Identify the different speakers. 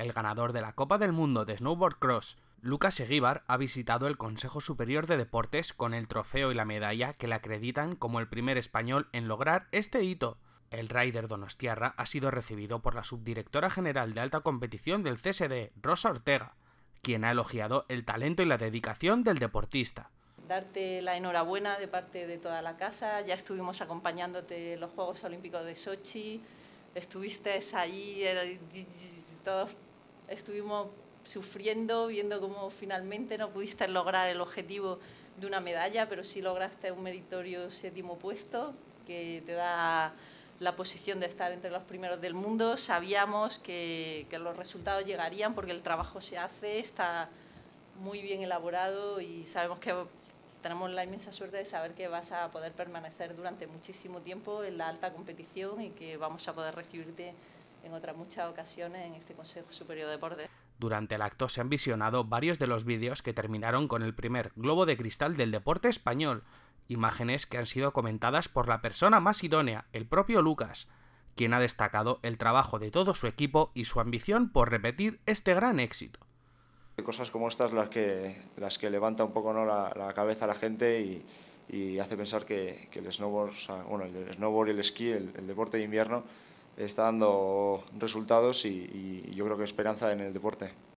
Speaker 1: el
Speaker 2: ganador de la Copa del Mundo de Snowboard Cross, Lucas Eguíbar, ha visitado el Consejo Superior de Deportes con el trofeo y la medalla que le acreditan como el primer español en lograr este hito. El rider donostiarra ha sido recibido por la subdirectora general de alta competición del CSD, Rosa Ortega, quien ha elogiado el talento y la dedicación del deportista.
Speaker 3: Darte la enhorabuena de parte de toda la casa. Ya estuvimos acompañándote en los Juegos Olímpicos de Sochi. Estuviste ahí, er, todos estuvimos sufriendo, viendo cómo finalmente no pudiste lograr el objetivo de una medalla, pero sí lograste un meritorio séptimo puesto que te da la posición de estar entre los primeros del mundo. Sabíamos que, los resultados llegarían porque el trabajo se hace, está muy bien elaborado y sabemos que tenemos la inmensa suerte de saber que vas a poder permanecer durante muchísimo tiempo en la alta competición y que vamos a poder recibirte en otras muchas ocasiones en este Consejo Superior de Deportes.
Speaker 2: Durante el acto se han visionado varios de los vídeos que terminaron con el primer globo de cristal del deporte español, imágenes que han sido comentadas por la persona más idónea, el propio Lucas, quien ha destacado el trabajo de todo su equipo y su ambición por repetir este gran éxito.
Speaker 1: Cosas como estas las que, las que levanta un poco ¿no? la, cabeza a la gente y, hace pensar que, el snowboard, el snowboard y el esquí, el deporte de invierno, está dando resultados y, y yo creo que esperanza en el deporte.